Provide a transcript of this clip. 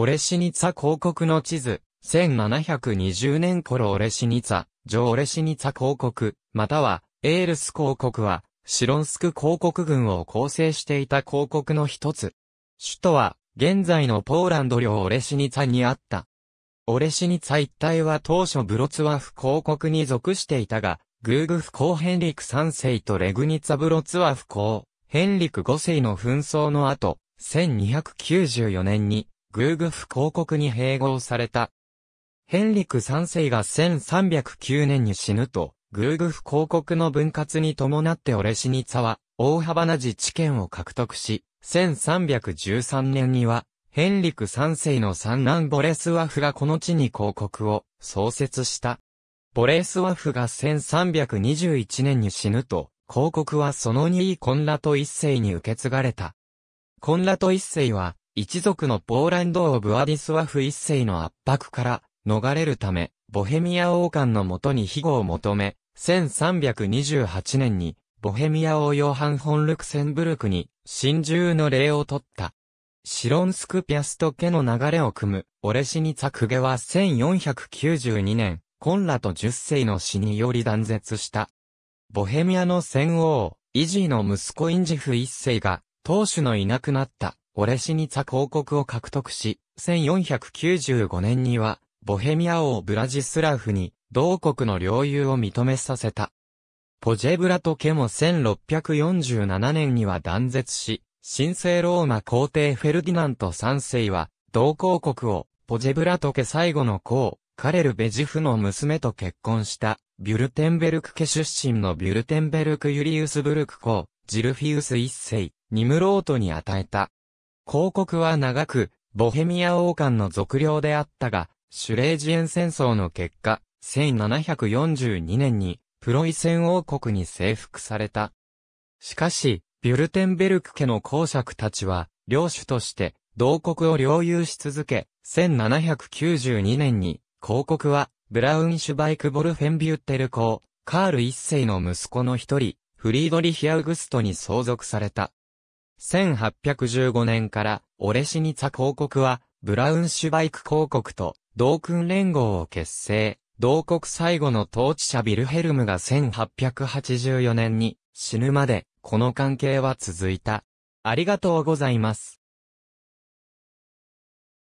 オレシニツァ広告の地図、1720年頃オレシニツァ、上オレシニツァ広告、または、エールス広告は、シロンスク広告軍を構成していた広告の一つ。首都は、現在のポーランド領オレシニツァにあった。オレシニツァ一帯は当初ブロツワフ広告に属していたが、グーグフ公ヘンリク3世とレグニツァブロツワフ公、ヘンリク5世の紛争の後、1294年にグーグフ公国に併合された。ヘンリク三世が1309年に死ぬと、グーグフ公国の分割に伴ってオレシニツァは、大幅な自治権を獲得し、1313年には、ヘンリク三世の三男ボレスワフがこの地に公国を創設した。ボレスワフが1321年に死ぬと、公国はその2位コンラト一世に受け継がれた。コンラト一世は、一族のポーランド王ブアディスワフ一世の圧迫から逃れるため、ボヘミア王冠のもとに庇護を求め、1328年に、ボヘミア王ヨハン・ホン・ルクセンブルクに、真珠の礼を取った。シロンスクピアスト家の流れを組む、オレシニツァクゲは1492年、コンラと10世の死により断絶した。ボヘミアの戦王、イジーの息子インジフ一世が、当主のいなくなった。オレシニツァ公国を獲得し、1495年には、ボヘミア王ブラジスラフに、同国の領有を認めさせた。ポジェブラと家も1647年には断絶し、神聖ローマ皇帝フェルディナント3世は、同公国を、ポジェブラと家最後の公、カレル・ベジフの娘と結婚した、ビュルテンベルク家出身のビュルテンベルク・ユリウスブルク公、ジルフィウス1世、ニムロートに与えた。広告は長く、ボヘミア王冠の俗領であったが、シュレージエン戦争の結果、1742年にプロイセン王国に征服された。しかし、ビュルテンベルク家の公爵たちは、領主として、同国を領有し続け、1792年に、広告は、ブラウンシュバイク・ボルフェンビュッテル公、カール一世の息子の一人、フリードリヒ・アウグストに相続された。1815年から、オレシニツァ公国は、ブラウンシュバイク公国と、同君連合を結成。同国最後の統治者ビルヘルムが1884年に死ぬまで、この関係は続いた。ありがとうございます。